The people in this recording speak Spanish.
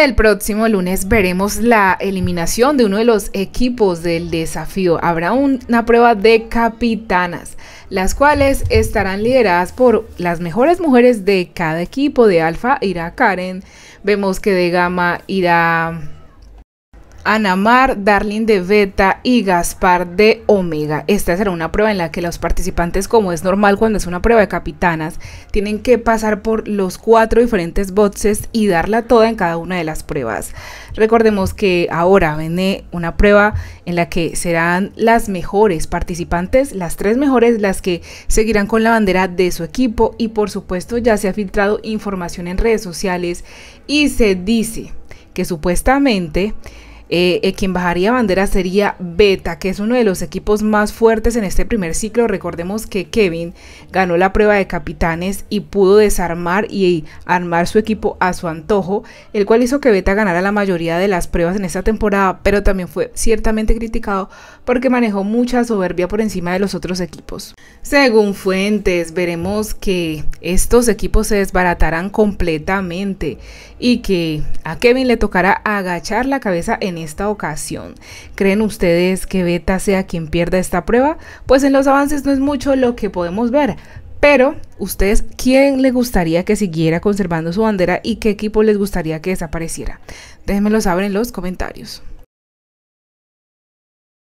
El próximo lunes veremos la eliminación de uno de los equipos del desafío. Habrá una prueba de capitanas, las cuales estarán lideradas por las mejores mujeres de cada equipo. De Alfa irá Karen, vemos que de Gama irá Anamar, Darling de Beta y Gaspar de Omega. Esta será una prueba en la que los participantes, como es normal cuando es una prueba de capitanas, tienen que pasar por los cuatro diferentes boxes y darla toda en cada una de las pruebas. Recordemos que ahora viene una prueba en la que serán las mejores participantes, las tres mejores, las que seguirán con la bandera de su equipo y por supuesto ya se ha filtrado información en redes sociales y se dice que supuestamente eh, eh, quien bajaría bandera sería Beta, que es uno de los equipos más fuertes en este primer ciclo. Recordemos que Kevin ganó la prueba de capitanes y pudo desarmar y armar su equipo a su antojo, el cual hizo que Beta ganara la mayoría de las pruebas en esta temporada, pero también fue ciertamente criticado porque manejó mucha soberbia por encima de los otros equipos. Según fuentes, veremos que estos equipos se desbaratarán completamente y que a Kevin le tocará agachar la cabeza en esta ocasión. ¿Creen ustedes que Beta sea quien pierda esta prueba? Pues en los avances no es mucho lo que podemos ver, pero, ¿ustedes quién le gustaría que siguiera conservando su bandera y qué equipo les gustaría que desapareciera? Déjenmelo saber en los comentarios.